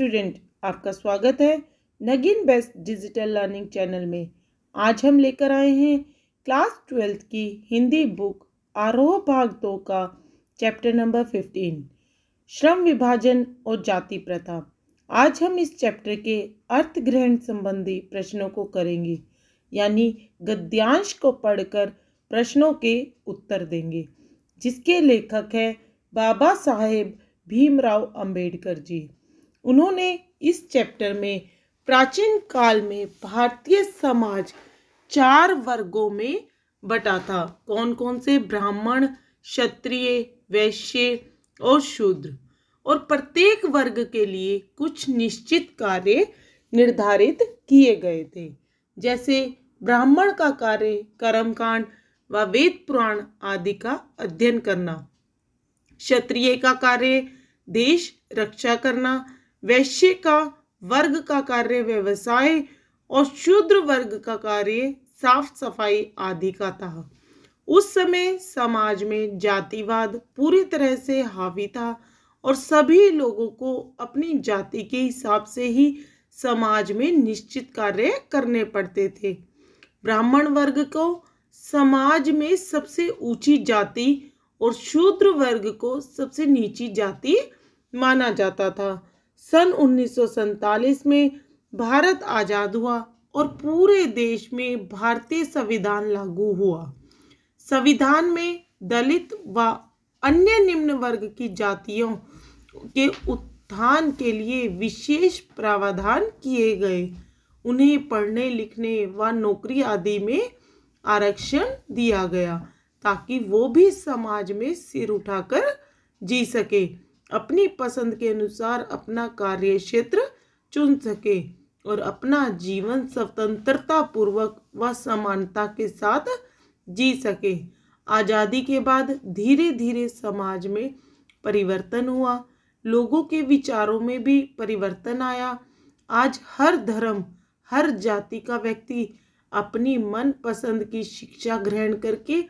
student आपका स्वागत है नगिन बेस्ट डिजिटल लर्निंग चैनल में आज हम लेकर आए हैं क्लास ट्वेल्थ की हिंदी बुक आरोह भाग दो का चैप्टर नंबर फिफ्टीन श्रम विभाजन और जाति प्रथा आज हम इस चैप्टर के अर्थ ग्रहण संबंधी प्रश्नों को करेंगे यानी गद्यांश को पढ़कर प्रश्नों के उत्तर देंगे जिसके लेखक है बाबा साहेब भीमराव अंबेडकर जी उन्होंने इस चैप्टर में प्राचीन काल में भारतीय समाज चार वर्गों में बटा था कौन कौन से ब्राह्मण क्षत्रिय वैश्य और शूद्र और प्रत्येक वर्ग के लिए कुछ निश्चित कार्य निर्धारित किए गए थे जैसे ब्राह्मण का कार्य कर्मकांड व वेद पुराण आदि का अध्ययन करना क्षत्रिय का कार्य देश रक्षा करना वैश्य का वर्ग का कार्य व्यवसाय और शूद्र वर्ग का कार्य साफ सफाई आदि का था उस समय समाज में जातिवाद पूरी तरह से हावी था और सभी लोगों को अपनी जाति के हिसाब से ही समाज में निश्चित कार्य करने पड़ते थे ब्राह्मण वर्ग को समाज में सबसे ऊंची जाति और शूद्र वर्ग को सबसे नीची जाति माना जाता था सन उन्नीस में भारत आज़ाद हुआ और पूरे देश में भारतीय संविधान लागू हुआ संविधान में दलित व अन्य निम्न वर्ग की जातियों के उत्थान के लिए विशेष प्रावधान किए गए उन्हें पढ़ने लिखने व नौकरी आदि में आरक्षण दिया गया ताकि वो भी समाज में सिर उठाकर जी सके अपनी पसंद के अनुसार अपना कार्य क्षेत्र चुन सके और अपना जीवन स्वतंत्रता पूर्वक व समानता के साथ जी सके आज़ादी के बाद धीरे धीरे समाज में परिवर्तन हुआ लोगों के विचारों में भी परिवर्तन आया आज हर धर्म हर जाति का व्यक्ति अपनी मनपसंद की शिक्षा ग्रहण करके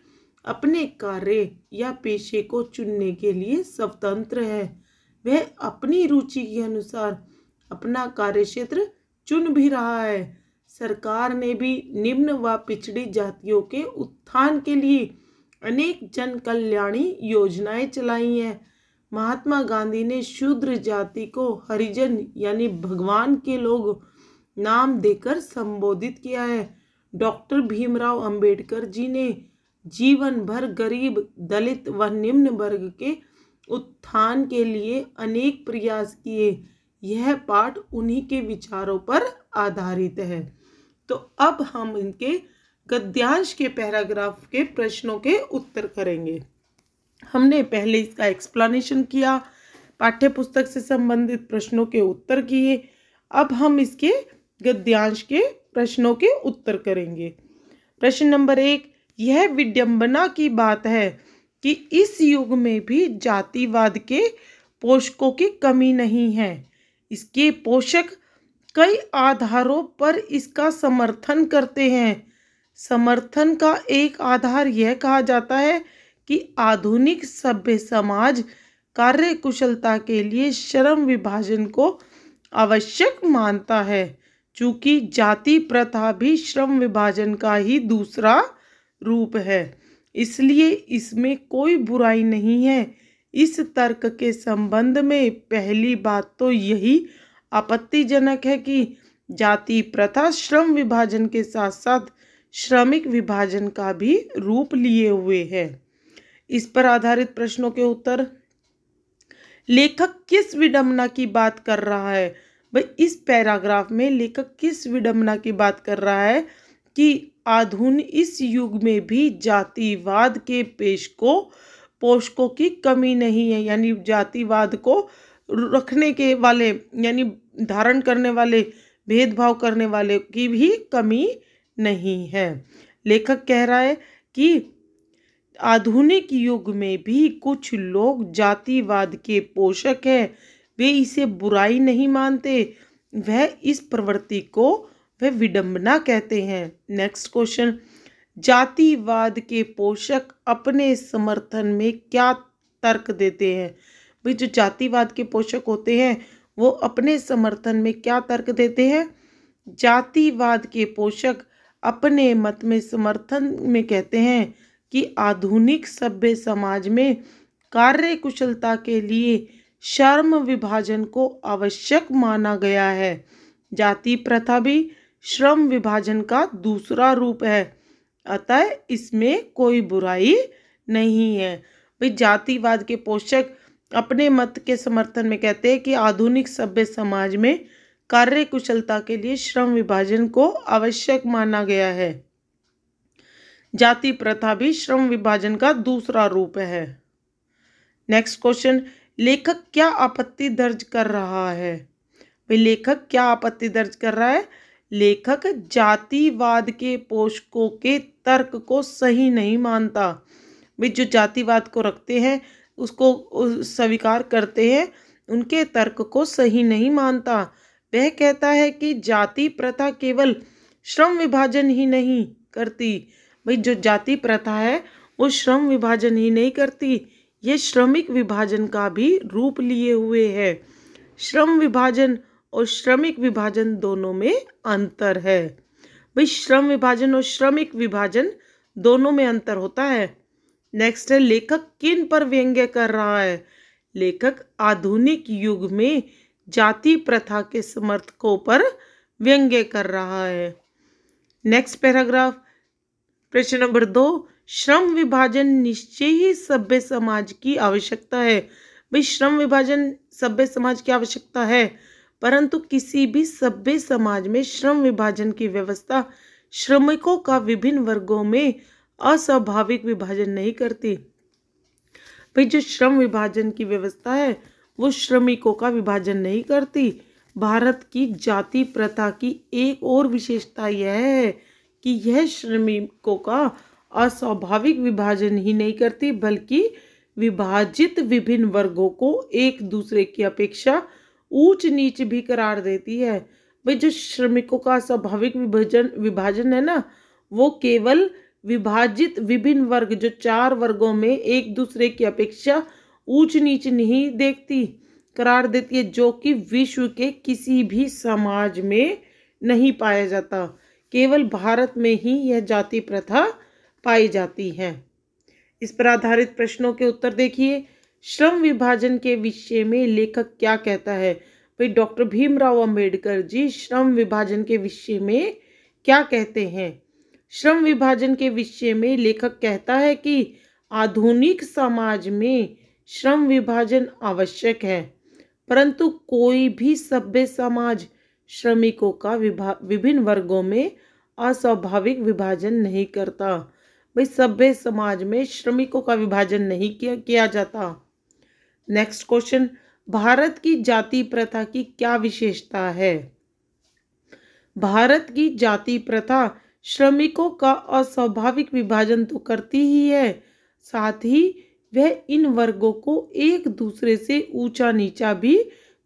अपने कार्य या पेशे को चुनने के लिए स्वतंत्र है वह अपनी रुचि के अनुसार अपना कार्य क्षेत्र चुन भी रहा है सरकार ने भी निम्न व पिछड़ी जातियों के उत्थान के लिए अनेक जन कल्याणी योजनाएं चलाई हैं महात्मा गांधी ने शूद्र जाति को हरिजन यानी भगवान के लोग नाम देकर संबोधित किया है डॉक्टर भीमराव अंबेडकर जी ने जीवन भर गरीब दलित व निम्न वर्ग के उत्थान के लिए अनेक प्रयास किए यह पाठ उन्हीं के विचारों पर आधारित है तो अब हम इनके गद्यांश के पैराग्राफ के प्रश्नों के उत्तर करेंगे हमने पहले इसका एक्सप्लेनेशन किया पाठ्य पुस्तक से संबंधित प्रश्नों के उत्तर किए अब हम इसके गद्यांश के प्रश्नों के उत्तर करेंगे प्रश्न नंबर एक यह विडंबना की बात है कि इस युग में भी जातिवाद के पोषकों की कमी नहीं है इसके पोषक कई आधारों पर इसका समर्थन करते हैं समर्थन का एक आधार यह कहा जाता है कि आधुनिक सभ्य समाज कार्य कुशलता के लिए श्रम विभाजन को आवश्यक मानता है चूँकि जाति प्रथा भी श्रम विभाजन का ही दूसरा रूप है इसलिए इसमें कोई बुराई नहीं है इस तर्क के संबंध में पहली बात तो यही आपत्तिजनक है कि जाति प्रथा श्रम विभाजन के साथ साथ श्रमिक विभाजन का भी रूप लिए हुए है इस पर आधारित प्रश्नों के उत्तर लेखक किस विडम्बना की बात कर रहा है भाई इस पैराग्राफ में लेखक किस विडम्बना की बात कर रहा है कि आधुन इस युग में भी जातिवाद के पेश को पोषकों की कमी नहीं है यानी जातिवाद को रखने के वाले यानी धारण करने वाले भेदभाव करने वाले की भी कमी नहीं है लेखक कह रहा है कि आधुनिक युग में भी कुछ लोग जातिवाद के पोषक हैं वे इसे बुराई नहीं मानते वह इस प्रवृत्ति को वह विडंबना कहते हैं नेक्स्ट क्वेश्चन जातिवाद के पोषक अपने समर्थन में क्या तर्क देते हैं भाई जो जातिवाद के पोषक होते हैं वो अपने समर्थन में क्या तर्क देते हैं जातिवाद के पोषक अपने मत में समर्थन में कहते हैं कि आधुनिक सभ्य समाज में कार्य कुशलता के लिए शर्म विभाजन को आवश्यक माना गया है जाति प्रथा भी श्रम विभाजन का दूसरा रूप है अतः इसमें कोई बुराई नहीं है भाई जातिवाद के पोषक अपने मत के समर्थन में कहते हैं कि आधुनिक सभ्य समाज में कार्य कुशलता के लिए श्रम विभाजन को आवश्यक माना गया है जाति प्रथा भी श्रम विभाजन का दूसरा रूप है नेक्स्ट क्वेश्चन लेखक क्या आपत्ति दर्ज कर रहा है भाई लेखक क्या आपत्ति दर्ज कर रहा है लेखक जातिवाद के पोषकों के तर्क को सही नहीं मानता भी जो जातिवाद को रखते हैं उसको स्वीकार करते हैं उनके तर्क को सही नहीं मानता वह कहता है कि जाति प्रथा केवल श्रम विभाजन ही नहीं करती भाई जो जाति प्रथा है वो श्रम विभाजन ही नहीं करती ये श्रमिक विभाजन का भी रूप लिए हुए है श्रम विभाजन और श्रमिक विभाजन दोनों में अंतर है भाई श्रम विभाजन और श्रमिक विभाजन दोनों में अंतर होता है नेक्स्ट है लेखक किन पर व्यंग्य कर रहा है लेखक आधुनिक युग में जाति प्रथा के समर्थकों पर व्यंग्य कर रहा है नेक्स्ट पैराग्राफ प्रश्न नंबर दो श्रम विभाजन निश्चय ही सभ्य समाज की आवश्यकता है भाई श्रम विभाजन सभ्य समाज की आवश्यकता है परंतु किसी भी सभ्य समाज में श्रम विभाजन की व्यवस्था श्रमिकों का विभिन्न वर्गों में अस्वाभाविक विभाजन नहीं करती भाई जो श्रम विभाजन की व्यवस्था है वो श्रमिकों का विभाजन नहीं करती भारत की जाति प्रथा की एक और विशेषता यह है कि यह श्रमिकों का अस्वाभाविक विभाजन ही नहीं करती बल्कि विभाजित विभिन्न वर्गों को एक दूसरे की अपेक्षा ऊंच नीच भी करार देती है भाई जो श्रमिकों का स्वाभाविक विभाजन विभाजन है ना वो केवल विभाजित विभिन्न वर्ग जो चार वर्गों में एक दूसरे की अपेक्षा ऊंच नीच नहीं देखती करार देती है जो कि विश्व के किसी भी समाज में नहीं पाया जाता केवल भारत में ही यह जाति प्रथा पाई जाती है इस पर आधारित प्रश्नों के उत्तर देखिए श्रम विभाजन के विषय में लेखक क्या कहता है भाई डॉक्टर भीमराव अंबेडकर जी श्रम विभाजन के विषय में क्या कहते हैं श्रम विभाजन के विषय में लेखक कहता है कि आधुनिक समाज में श्रम विभाजन आवश्यक है परंतु कोई भी सभ्य समाज श्रमिकों का विभा विभिन्न वर्गों में अस्वाभाविक विभाजन नहीं करता भाई सभ्य समाज में श्रमिकों का विभाजन नहीं किया किया जाता नेक्स्ट क्वेश्चन भारत की जाति प्रथा की क्या विशेषता है भारत की जाति प्रथा श्रमिकों का अस्वाभाविक विभाजन तो करती ही है साथ ही वह इन वर्गों को एक दूसरे से ऊंचा नीचा भी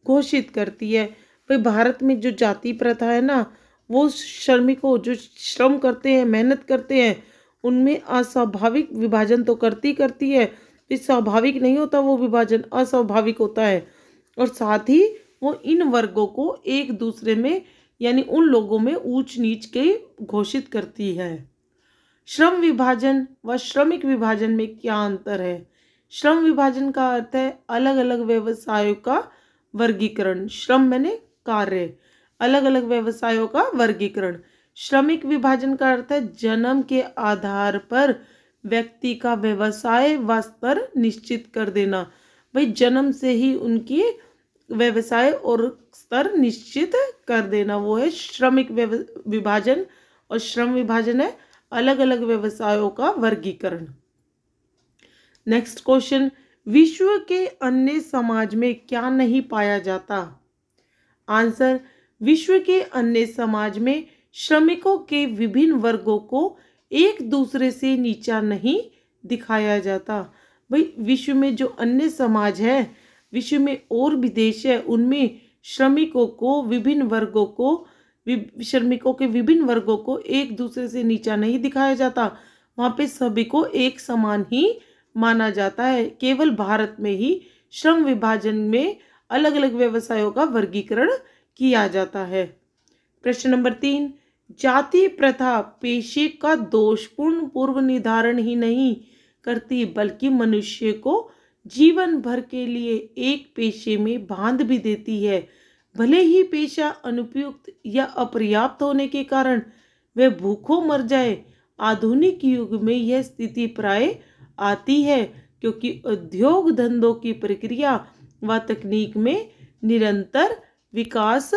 घोषित करती है भाई भारत में जो जाति प्रथा है ना वो श्रमिकों जो श्रम करते हैं मेहनत करते हैं उनमें अस्वाभाविक विभाजन तो करती करती है कि स्वाभाविक नहीं होता वो विभाजन अस्वाभाविक होता है और साथ ही वो इन वर्गों को एक दूसरे में यानी उन लोगों में ऊंच नीच के घोषित करती है श्रम विभाजन व श्रमिक विभाजन में क्या अंतर है श्रम विभाजन का अर्थ है अलग अलग व्यवसायों का वर्गीकरण श्रम मैंने कार्य अलग अलग व्यवसायों का वर्गीकरण श्रमिक विभाजन का अर्थ है जन्म के आधार पर व्यक्ति का व्यवसाय वस्त्र स्तर निश्चित कर देना भाई जन्म से ही उनकी व्यवसाय और स्तर निश्चित कर देना वो है श्रमिक विभाजन और श्रम विभाजन है अलग अलग व्यवसायों का वर्गीकरण नेक्स्ट क्वेश्चन विश्व के अन्य समाज में क्या नहीं पाया जाता आंसर विश्व के अन्य समाज में श्रमिकों के विभिन्न वर्गों को एक दूसरे से नीचा नहीं दिखाया जाता भाई विश्व में जो अन्य समाज है विश्व में और भी देश है उनमें श्रमिकों को विभिन्न वर्गों को श्रमिकों के विभिन्न वर्गों को एक दूसरे से नीचा नहीं दिखाया जाता वहाँ पे सभी को एक समान ही माना जाता है केवल भारत में ही श्रम विभाजन में अलग अलग व्यवसायों का वर्गीकरण किया जाता है प्रश्न नंबर तीन जाति प्रथा पेशे का दोषपूर्ण पूर्व निर्धारण ही नहीं करती बल्कि मनुष्य को जीवन भर के लिए एक पेशे में बांध भी देती है भले ही पेशा अनुपयुक्त या अपर्याप्त होने के कारण वह भूखों मर जाए आधुनिक युग में यह स्थिति प्राय आती है क्योंकि उद्योग धंधों की प्रक्रिया व तकनीक में निरंतर विकास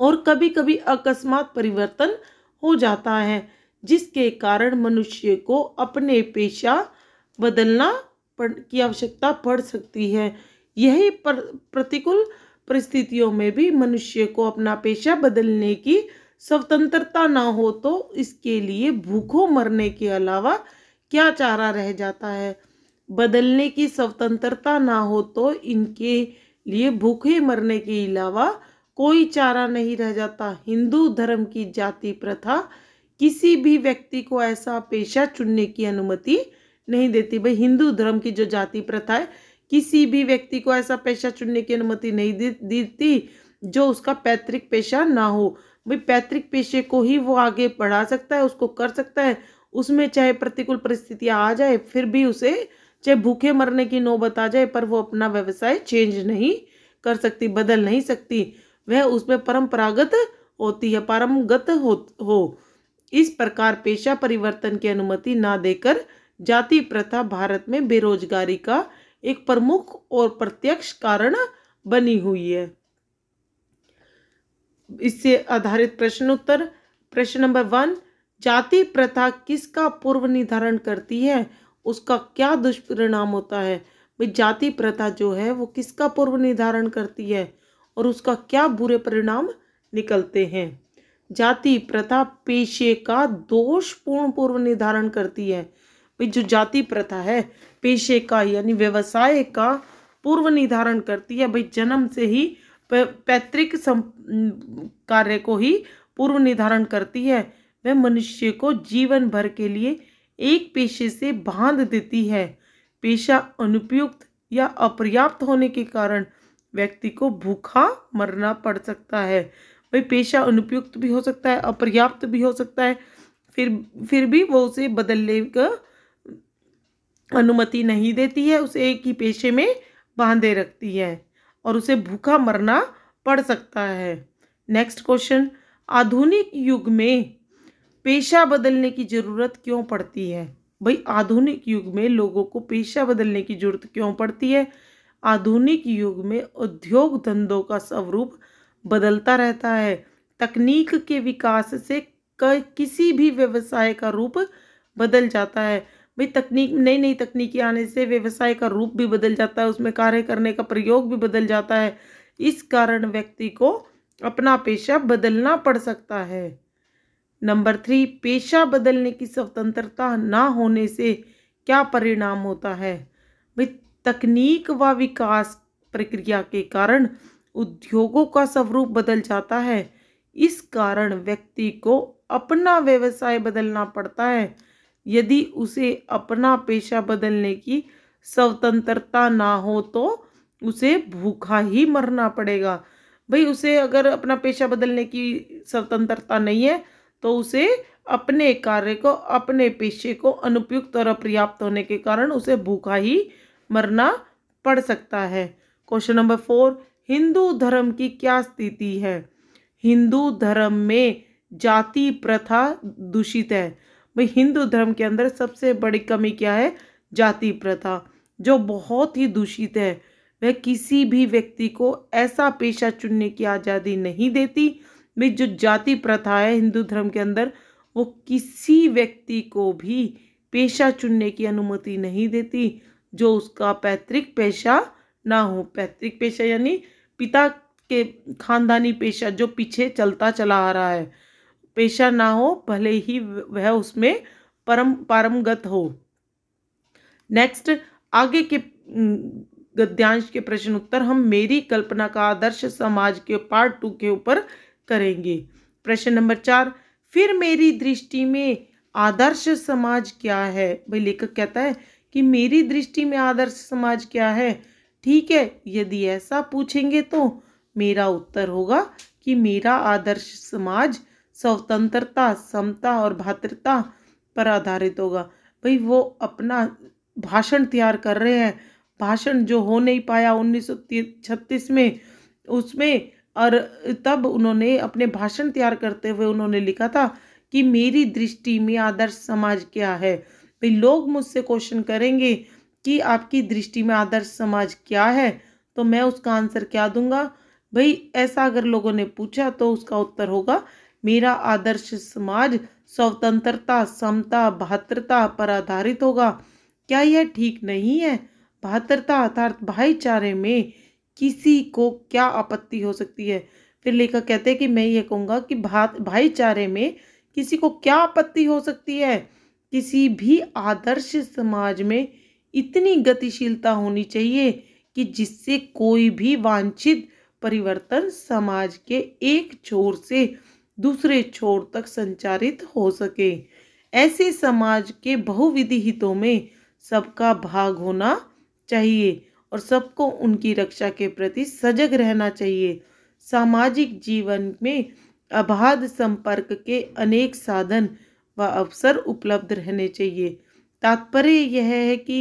और कभी कभी अकस्मात परिवर्तन हो जाता है जिसके कारण मनुष्य को अपने पेशा बदलना पड़ की आवश्यकता पड़ सकती है यही पर प्रतिकूल परिस्थितियों में भी मनुष्य को अपना पेशा बदलने की स्वतंत्रता ना हो तो इसके लिए भूखों मरने के अलावा क्या चारा रह जाता है बदलने की स्वतंत्रता ना हो तो इनके लिए भूखे मरने के अलावा कोई चारा नहीं रह जाता हिंदू धर्म की जाति प्रथा किसी भी व्यक्ति को ऐसा पेशा चुनने की अनुमति नहीं देती भाई हिंदू धर्म की जो जाति प्रथा है किसी भी व्यक्ति को ऐसा पेशा चुनने की अनुमति नहीं देती जो उसका पैतृक पेशा ना हो भाई पैतृक पेशे को ही वो आगे बढ़ा सकता है उसको कर सकता है उसमें चाहे प्रतिकूल परिस्थितियाँ आ जाए फिर भी उसे चाहे भूखे मरने की नौबत आ जाए पर वो अपना व्यवसाय चेंज नहीं कर सकती बदल नहीं सकती वह उसमें परंपरागत होती है परमगत हो, हो इस प्रकार पेशा परिवर्तन की अनुमति ना देकर जाति प्रथा भारत में बेरोजगारी का एक प्रमुख और प्रत्यक्ष कारण बनी हुई है इससे आधारित प्रश्नोत्तर प्रश्न नंबर वन जाति प्रथा किसका पूर्व निर्धारण करती है उसका क्या दुष्परिणाम होता है भाई जाति प्रथा जो है वो किसका पूर्व निर्धारण करती है और उसका क्या बुरे परिणाम निकलते हैं जाति प्रथा पेशे का दोषपूर्ण पूर्व निर्धारण करती है भाई जो जाति प्रथा है पेशे का यानी व्यवसाय का पूर्व निर्धारण करती है भाई जन्म से ही पैतृक कार्य को ही पूर्व निर्धारण करती है वह मनुष्य को जीवन भर के लिए एक पेशे से बांध देती है पेशा अनुपयुक्त या अपर्याप्त होने के कारण व्यक्ति को भूखा मरना पड़ सकता है भाई पेशा अनुपयुक्त भी हो सकता है अपर्याप्त भी हो सकता है फिर फिर भी वो उसे बदलने का अनुमति नहीं देती है उसे एक ही पेशे में बांधे रखती है और उसे भूखा मरना पड़ सकता है नेक्स्ट क्वेश्चन आधुनिक युग में पेशा बदलने की ज़रूरत क्यों पड़ती है भाई आधुनिक युग में लोगों को पेशा बदलने की ज़रूरत क्यों पड़ती है आधुनिक युग में उद्योग धंधों का स्वरूप बदलता रहता है तकनीक के विकास से किसी भी व्यवसाय का रूप बदल जाता है भाई तकनीक नई नई तकनीकी आने से व्यवसाय का रूप भी बदल जाता है उसमें कार्य करने का प्रयोग भी बदल जाता है इस कारण व्यक्ति को अपना पेशा बदलना पड़ सकता है नंबर थ्री पेशा बदलने की स्वतंत्रता ना होने से क्या परिणाम होता है तकनीक व विकास प्रक्रिया के कारण उद्योगों का स्वरूप बदल जाता है इस कारण व्यक्ति को अपना व्यवसाय बदलना पड़ता है यदि उसे अपना पेशा बदलने की स्वतंत्रता ना हो तो उसे भूखा ही मरना पड़ेगा भाई उसे अगर अपना पेशा बदलने की स्वतंत्रता नहीं है तो उसे अपने कार्य को अपने पेशे को अनुपयुक्त और अपर्याप्त होने के कारण उसे भूखा ही मरना पड़ सकता है क्वेश्चन नंबर फोर हिंदू धर्म की क्या स्थिति है हिंदू धर्म में जाति प्रथा दूषित है भाई हिंदू धर्म के अंदर सबसे बड़ी कमी क्या है जाति प्रथा जो बहुत ही दूषित है वह किसी भी व्यक्ति को ऐसा पेशा चुनने की आज़ादी नहीं देती भाई जो जाति प्रथा है हिंदू धर्म के अंदर वो किसी व्यक्ति को भी पेशा चुनने की अनुमति नहीं देती जो उसका पैतृक पेशा ना हो पैतृक पेशा यानी पिता के खानदानी पेशा जो पीछे चलता चला आ रहा है पेशा ना हो भले ही वह उसमें परम पारंगत हो नेक्स्ट आगे के गद्यांश के प्रश्न उत्तर हम मेरी कल्पना का आदर्श समाज के पार्ट टू के ऊपर करेंगे प्रश्न नंबर चार फिर मेरी दृष्टि में आदर्श समाज क्या है भाई लेखक कहता है कि मेरी दृष्टि में आदर्श समाज क्या है ठीक है यदि ऐसा पूछेंगे तो मेरा उत्तर होगा कि मेरा आदर्श समाज स्वतंत्रता समता और भातृता पर आधारित होगा भाई वो अपना भाषण तैयार कर रहे हैं भाषण जो हो नहीं पाया उन्नीस में उसमें और तब उन्होंने अपने भाषण तैयार करते हुए उन्होंने लिखा था कि मेरी दृष्टि में आदर्श समाज क्या है भाई लोग मुझसे क्वेश्चन करेंगे कि आपकी दृष्टि में आदर्श समाज क्या है तो मैं उसका आंसर क्या दूंगा भाई ऐसा अगर लोगों ने पूछा तो उसका उत्तर होगा मेरा आदर्श समाज स्वतंत्रता समता भातृता पर आधारित होगा क्या यह ठीक नहीं है बहत्तरता अर्थात भाईचारे में किसी को क्या आपत्ति हो सकती है फिर लेखक कहते हैं कि मैं ये कहूँगा कि भा भाईचारे में किसी को क्या आपत्ति हो सकती है किसी भी आदर्श समाज में इतनी गतिशीलता होनी चाहिए कि जिससे कोई भी वांछित परिवर्तन समाज के एक छोर से दूसरे छोर तक संचारित हो सके ऐसे समाज के बहुविधि हितों में सबका भाग होना चाहिए और सबको उनकी रक्षा के प्रति सजग रहना चाहिए सामाजिक जीवन में अबाध संपर्क के अनेक साधन व अवसर उपलब्ध रहने चाहिए तात्पर्य यह है कि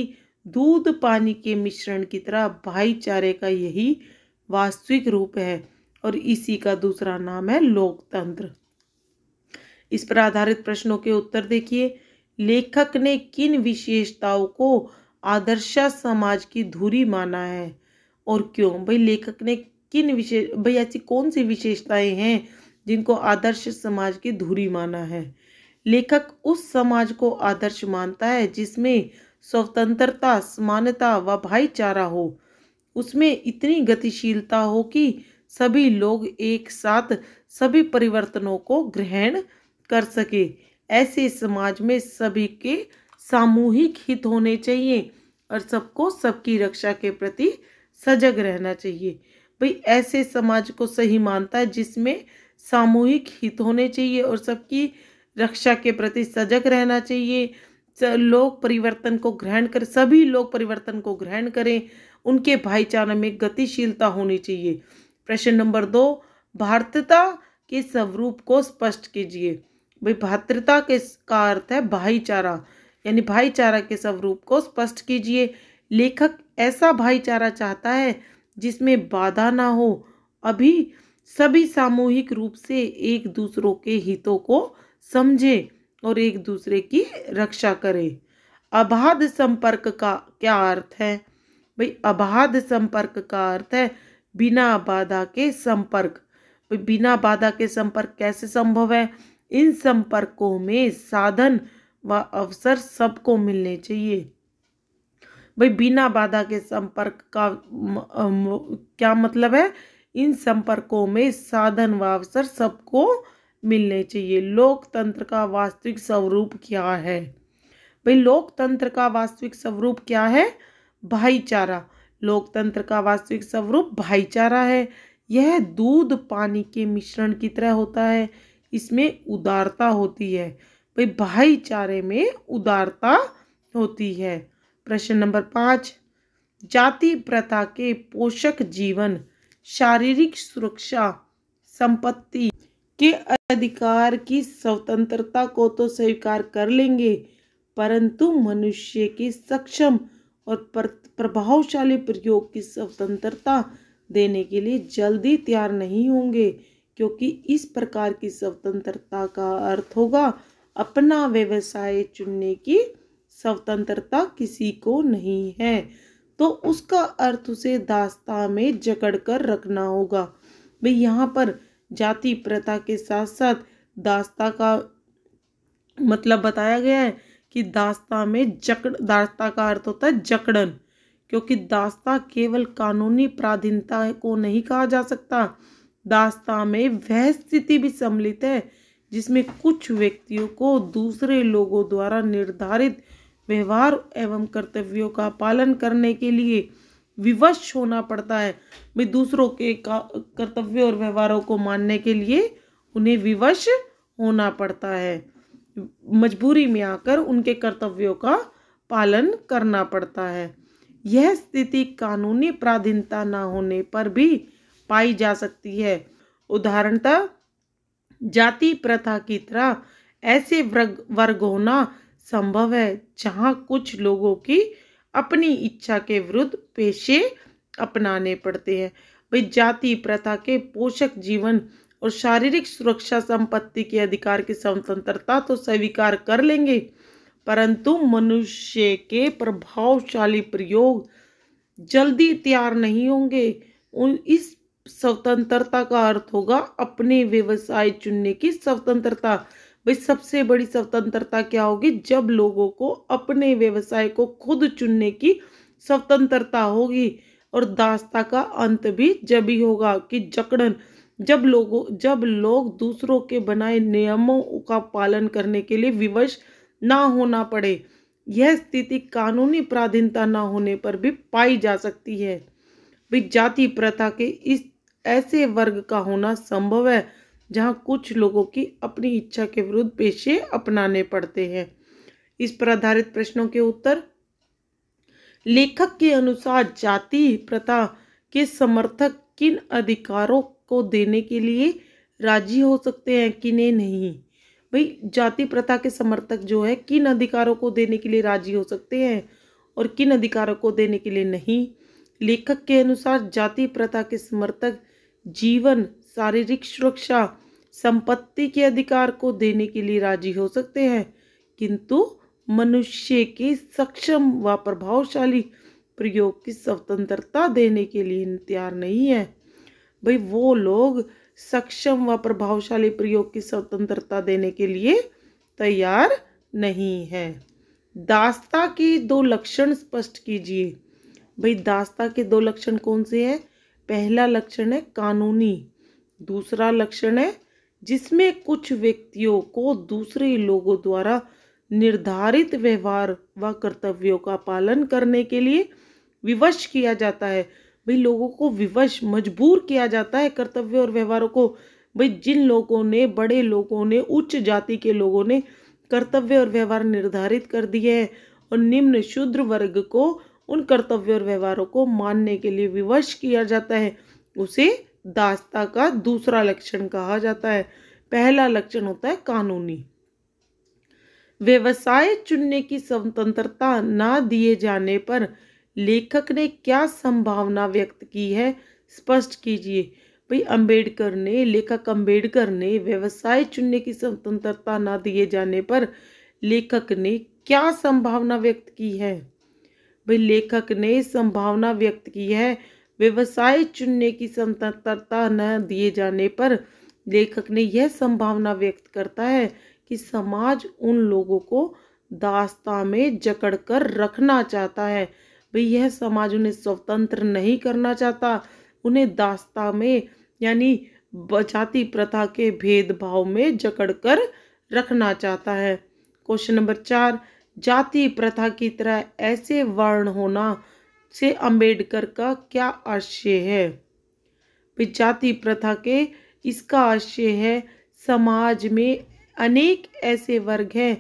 दूध पानी के मिश्रण की तरह भाईचारे का यही वास्तविक रूप है और इसी का दूसरा नाम है लोकतंत्र इस पर आधारित प्रश्नों के उत्तर देखिए लेखक ने किन विशेषताओं को आदर्श समाज की धुरी माना है और क्यों भाई लेखक ने किन विशेष भाई ऐसी कौन सी विशेषताएं हैं जिनको आदर्श समाज की धुरी माना है लेखक उस समाज को आदर्श मानता है जिसमें स्वतंत्रता समानता व भाईचारा हो उसमें इतनी गतिशीलता हो कि सभी लोग एक साथ सभी परिवर्तनों को ग्रहण कर सके ऐसे समाज में सभी के सामूहिक हित होने चाहिए और सबको सबकी रक्षा के प्रति सजग रहना चाहिए भाई ऐसे समाज को सही मानता है जिसमें सामूहिक हित होने चाहिए और सबकी रक्षा के प्रति सजग रहना चाहिए लोग परिवर्तन को ग्रहण कर सभी लोग परिवर्तन को ग्रहण करें उनके भाईचारे में गतिशीलता होनी चाहिए प्रश्न नंबर दो भारतता के स्वरूप को स्पष्ट कीजिए भाई भातृता के का अर्थ है भाईचारा यानी भाईचारा के स्वरूप को स्पष्ट कीजिए लेखक ऐसा भाईचारा चाहता है जिसमें बाधा ना हो अभी सभी सामूहिक रूप से एक दूसरों के हितों को समझें और एक दूसरे की रक्षा करें अबाध संपर्क का क्या अर्थ है भाई अबाध संपर्क का अर्थ है बिना बाधा के संपर्क बिना बाधा के संपर्क कैसे संभव है इन संपर्कों में साधन व अवसर सबको मिलने चाहिए भाई बिना बाधा के संपर्क का म, म, क्या मतलब है इन संपर्कों में साधन व अवसर सबको मिलने चाहिए लोकतंत्र का वास्तविक स्वरूप क्या है भाई लोकतंत्र का वास्तविक स्वरूप क्या है भाईचारा लोकतंत्र का वास्तविक स्वरूप भाईचारा है यह दूध पानी के मिश्रण की तरह होता है इसमें उदारता होती है भाई भाईचारे में उदारता होती है प्रश्न नंबर पाँच जाति प्रथा के पोषक जीवन शारीरिक सुरक्षा संपत्ति के अधिकार की स्वतंत्रता को तो स्वीकार कर लेंगे परंतु मनुष्य की सक्षम और प्रभावशाली प्रयोग की स्वतंत्रता देने के लिए जल्दी तैयार नहीं होंगे क्योंकि इस प्रकार की स्वतंत्रता का अर्थ होगा अपना व्यवसाय चुनने की स्वतंत्रता किसी को नहीं है तो उसका अर्थ उसे दास्ता में जकड़ कर रखना होगा भाई यहाँ पर जाति प्रथा के साथ साथ दास्ता का मतलब बताया गया है कि दास्ता में जकड़ दास्ता का अर्थ होता है जकड़न क्योंकि दास्ता केवल कानूनी प्राधीनता को नहीं कहा जा सकता दास्ता में वह स्थिति भी सम्मिलित है जिसमें कुछ व्यक्तियों को दूसरे लोगों द्वारा निर्धारित व्यवहार एवं कर्तव्यों का पालन करने के लिए विवश होना पड़ता है भाई दूसरों के कर्तव्य और व्यवहारों को मानने के लिए उन्हें विवश होना पड़ता है मजबूरी में आकर उनके कर्तव्यों का पालन करना पड़ता है यह स्थिति कानूनी प्राधीनता ना होने पर भी पाई जा सकती है उदाहरणतः जाति प्रथा की तरह ऐसे वर्ग होना संभव है जहाँ कुछ लोगों की अपनी इच्छा के विरुद्ध पेशे अपनाने पड़ते हैं भाई जाति प्रथा के पोषक जीवन और शारीरिक सुरक्षा संपत्ति के अधिकार की स्वतंत्रता तो स्वीकार कर लेंगे परंतु मनुष्य के प्रभावशाली प्रयोग जल्दी तैयार नहीं होंगे उन इस स्वतंत्रता का अर्थ होगा अपने व्यवसाय चुनने की स्वतंत्रता भाई सबसे बड़ी स्वतंत्रता क्या होगी जब लोगों को अपने व्यवसाय को खुद चुनने की स्वतंत्रता होगी और दास्ता का अंत भी जब ही होगा कि जकड़न जब लोगों जब लोग दूसरों के बनाए नियमों का पालन करने के लिए विवश ना होना पड़े यह स्थिति कानूनी प्राधीनता ना होने पर भी पाई जा सकती है भी जाति प्रथा के इस ऐसे वर्ग का होना संभव है जहाँ कुछ लोगों की अपनी इच्छा के विरुद्ध पेशे अपनाने पड़ते हैं इस पर आधारित प्रश्नों के उत्तर लेखक के अनुसार जाति प्रथा के समर्थक किन अधिकारों को देने के लिए राजी हो सकते हैं किन्हें नहीं भाई जाति प्रथा के समर्थक जो है किन अधिकारों को देने के लिए राजी हो सकते हैं और किन अधिकारों को देने के लिए नहीं लेखक के अनुसार जाति प्रथा के समर्थक जीवन शारीरिक सुरक्षा संपत्ति के अधिकार को देने के लिए राजी हो सकते हैं किंतु मनुष्य के सक्षम व प्रभावशाली प्रयोग की स्वतंत्रता देने के लिए तैयार नहीं है भाई वो लोग सक्षम व प्रभावशाली प्रयोग की स्वतंत्रता देने के लिए तैयार नहीं है दास्ता के दो लक्षण स्पष्ट कीजिए भाई दास्ता के दो लक्षण कौन से हैं पहला लक्षण है कानूनी दूसरा लक्षण है जिसमें कुछ व्यक्तियों को दूसरे लोगों द्वारा निर्धारित व्यवहार व कर्तव्यों का पालन करने के लिए विवश किया जाता है भाई लोगों को विवश मजबूर किया जाता है कर्तव्य और व्यवहारों को भाई जिन लोगों ने बड़े लोगों ने उच्च जाति के लोगों ने कर्तव्य और व्यवहार निर्धारित कर दिए हैं और निम्न शूद्र वर्ग को उन कर्तव्य और व्यवहारों को मानने के लिए विवश किया जाता है उसे दास्ता का दूसरा लक्षण कहा जाता है पहला लक्षण होता है कानूनी व्यवसाय चुनने की स्वतंत्रता ना दिए जाने पर लेखक ने क्या संभावना व्यक्त की है स्पष्ट कीजिए भाई अंबेडकर ने लेखक अंबेडकर ने व्यवसाय चुनने की स्वतंत्रता ना दिए जाने पर लेखक ने क्या संभावना व्यक्त की है भाई लेखक ने संभावना व्यक्त की है व्यवसाय चुनने की स्वतंत्रता न दिए जाने पर लेखक ने यह संभावना व्यक्त करता है कि समाज उन लोगों को दास्ता में जकड़ कर रखना चाहता है भाई यह समाज उन्हें स्वतंत्र नहीं करना चाहता उन्हें दास्ता में यानी जाति प्रथा के भेदभाव में जकड़ कर रखना चाहता है क्वेश्चन नंबर चार जाति प्रथा की तरह ऐसे वर्ण होना से अंबेडकर का क्या आशय है विजाति प्रथा के इसका आशय है समाज में अनेक ऐसे वर्ग हैं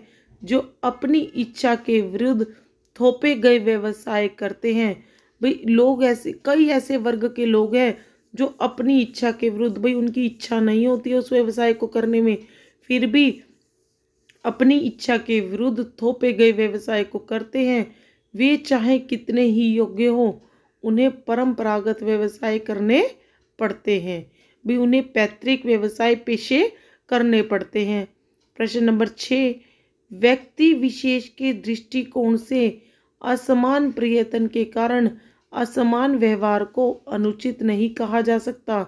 जो अपनी इच्छा के विरुद्ध थोपे गए व्यवसाय करते हैं भाई लोग ऐसे कई ऐसे वर्ग के लोग हैं जो अपनी इच्छा के विरुद्ध भाई उनकी इच्छा नहीं होती है उस व्यवसाय को करने में फिर भी अपनी इच्छा के विरुद्ध थोपे गए व्यवसाय को करते हैं वे चाहे कितने ही योग्य हों उन्हें परंपरागत व्यवसाय करने पड़ते हैं भी उन्हें पैतृक व्यवसाय पेशे करने पड़ते हैं प्रश्न नंबर छः व्यक्ति विशेष के दृष्टिकोण से असमान प्रयत्न के कारण असमान व्यवहार को अनुचित नहीं कहा जा सकता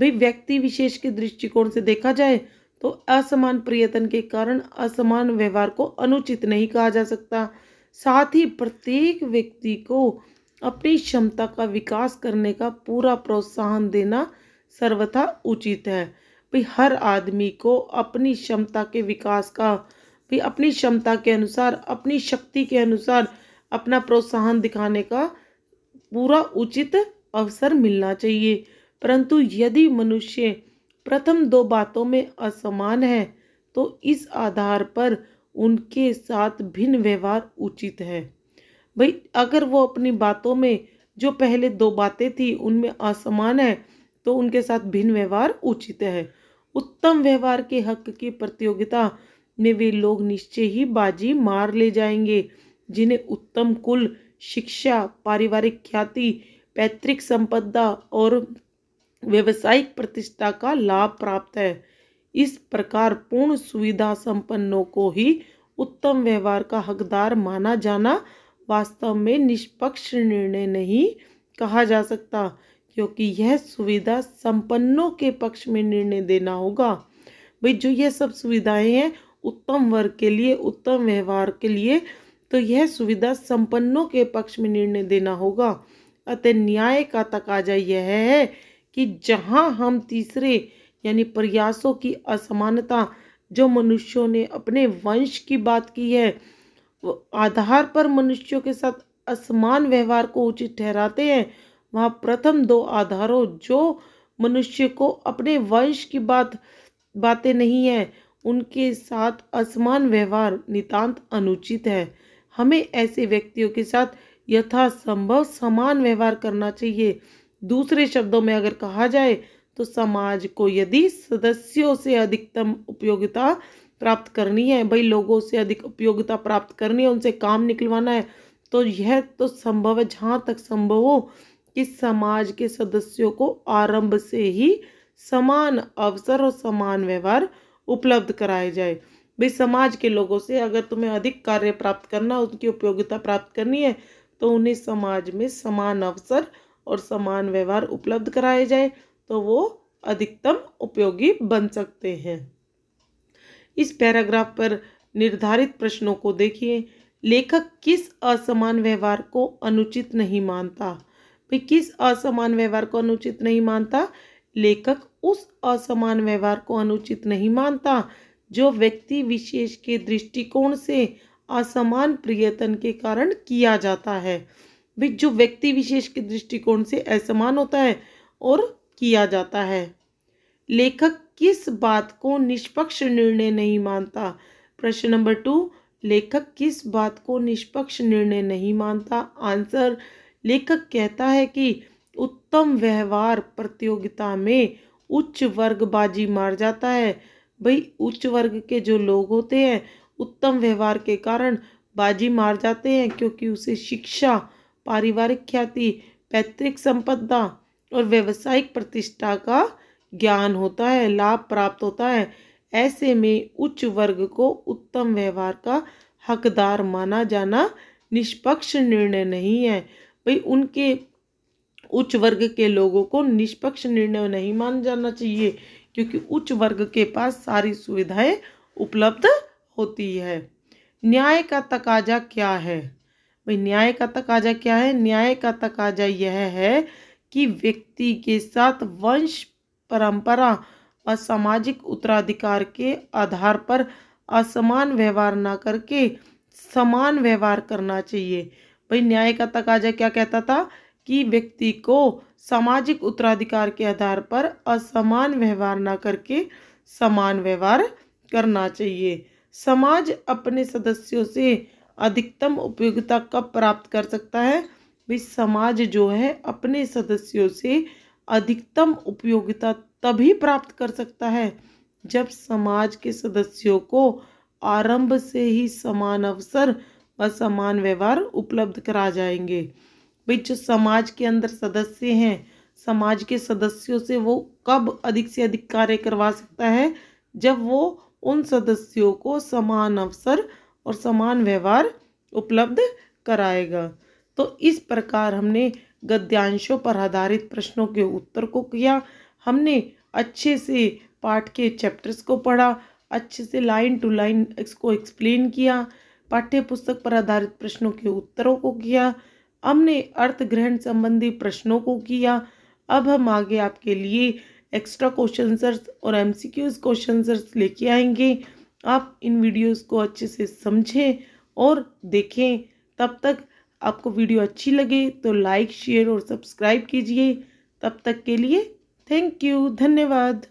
भाई व्यक्ति विशेष के दृष्टिकोण से देखा जाए तो असमान प्रयत्न के कारण असमान व्यवहार को अनुचित नहीं कहा जा सकता साथ ही प्रत्येक व्यक्ति को अपनी क्षमता का विकास करने का पूरा प्रोत्साहन देना सर्वथा उचित है भाई हर आदमी को अपनी क्षमता के विकास का भी अपनी क्षमता के अनुसार अपनी शक्ति के अनुसार अपना प्रोत्साहन दिखाने का पूरा उचित अवसर मिलना चाहिए परंतु यदि मनुष्य प्रथम दो बातों में असमान है तो इस आधार पर उनके साथ भिन्न व्यवहार उचित है भाई अगर वो अपनी बातों में जो पहले दो बातें थी उनमें असमान है तो उनके साथ भिन्न व्यवहार उचित है उत्तम व्यवहार के हक की प्रतियोगिता में वे लोग निश्चय ही बाजी मार ले जाएंगे जिन्हें उत्तम कुल शिक्षा पारिवारिक ख्याति पैतृक संपदा और व्यवसायिक प्रतिष्ठा का लाभ प्राप्त है इस प्रकार पूर्ण सुविधा संपन्नों को ही उत्तम व्यवहार का हकदार माना जाना वास्तव में निष्पक्ष निर्णय नहीं कहा जा सकता क्योंकि यह सुविधा संपन्नों के पक्ष में निर्णय देना होगा भाई जो यह सब सुविधाएं हैं उत्तम वर्ग के लिए उत्तम व्यवहार के लिए तो यह सुविधा संपन्नों के पक्ष में निर्णय देना होगा अतः न्याय का तकाजा यह है कि जहां हम तीसरे यानी प्रयासों की असमानता जो मनुष्यों ने अपने वंश की बात की है वो आधार पर मनुष्यों के साथ असमान व्यवहार को उचित ठहराते हैं वहाँ प्रथम दो आधारों जो मनुष्य को अपने वंश की बात बातें नहीं है उनके साथ असमान व्यवहार नितांत अनुचित है हमें ऐसे व्यक्तियों के साथ यथासंभव समान व्यवहार करना चाहिए दूसरे शब्दों में अगर कहा जाए तो समाज को यदि सदस्यों से अधिकतम उपयोगिता प्राप्त करनी है भाई लोगों से अधिक उपयोगिता प्राप्त करनी है उनसे काम निकलवाना है तो यह तो संभव है जहाँ तक संभव हो कि समाज के सदस्यों को आरंभ से ही समान अवसर और समान व्यवहार उपलब्ध कराए जाए भाई समाज के लोगों से अगर तुम्हें अधिक कार्य प्राप्त करना उनकी उपयोगिता प्राप्त करनी है तो उन्हें समाज में समान अवसर और समान व्यवहार उपलब्ध कराए जाए तो वो अधिकतम उपयोगी बन सकते हैं इस पैराग्राफ पर निर्धारित प्रश्नों को देखिए लेखक किस असमान व्यवहार को अनुचित नहीं मानता भाई किस असमान व्यवहार को अनुचित नहीं मानता लेखक उस असमान व्यवहार को अनुचित नहीं मानता जो व्यक्ति विशेष के दृष्टिकोण से असमान प्रियतन के कारण किया जाता है भाई जो व्यक्ति विशेष के दृष्टिकोण से असमान होता है और किया जाता है लेखक किस बात को निष्पक्ष निर्णय नहीं मानता प्रश्न नंबर टू लेखक किस बात को निष्पक्ष निर्णय नहीं मानता आंसर लेखक कहता है कि उत्तम व्यवहार प्रतियोगिता में उच्च वर्ग बाजी मार जाता है भाई उच्च वर्ग के जो लोग होते हैं उत्तम व्यवहार के कारण बाजी मार जाते हैं क्योंकि उसे शिक्षा पारिवारिक ख्याति पैतृक संपदा और व्यावसायिक प्रतिष्ठा का ज्ञान होता है लाभ प्राप्त होता है ऐसे में उच्च वर्ग को उत्तम व्यवहार का हकदार माना जाना निष्पक्ष निर्णय नहीं है भाई उनके उच्च वर्ग के लोगों को निष्पक्ष निर्णय नहीं मान जाना चाहिए क्योंकि उच्च वर्ग के पास सारी सुविधाएं उपलब्ध होती है न्याय का तकाजा क्या है भाई न्याय का तकाजा क्या है न्याय का तकाजा यह है कि व्यक्ति के साथ वंश परंपरा और सामाजिक उत्तराधिकार के आधार पर असमान व्यवहार ना करके समान व्यवहार करना चाहिए भाई न्याय का तकाजा क्या कहता था कि व्यक्ति को सामाजिक उत्तराधिकार के आधार पर असमान व्यवहार ना करके समान व्यवहार करना चाहिए समाज अपने सदस्यों से अधिकतम उपयोगिता कब प्राप्त कर सकता है भी समाज जो है अपने सदस्यों से अधिकतम उपयोगिता तभी प्राप्त कर सकता है जब समाज के सदस्यों को आरंभ से ही समान अवसर व समान व्यवहार उपलब्ध करा जाएंगे भाई जो समाज के अंदर सदस्य हैं समाज के सदस्यों से वो कब अधिक से अधिक कार्य करवा सकता है जब वो उन सदस्यों को समान अवसर और समान व्यवहार उपलब्ध कराएगा तो इस प्रकार हमने गद्यांशों पर आधारित प्रश्नों के उत्तर को किया हमने अच्छे से पाठ के चैप्टर्स को पढ़ा अच्छे से लाइन टू लाइन इसको एक्सप्लेन किया पाठ्य पुस्तक पर आधारित प्रश्नों के उत्तरों को किया हमने अर्थ ग्रहण संबंधी प्रश्नों को किया अब हम आगे आपके लिए एक्स्ट्रा क्वेश्चन और एम सी क्यूज क्वेश्चन लेके आएंगे आप इन वीडियोस को अच्छे से समझें और देखें तब तक आपको वीडियो अच्छी लगे तो लाइक शेयर और सब्सक्राइब कीजिए तब तक के लिए थैंक यू धन्यवाद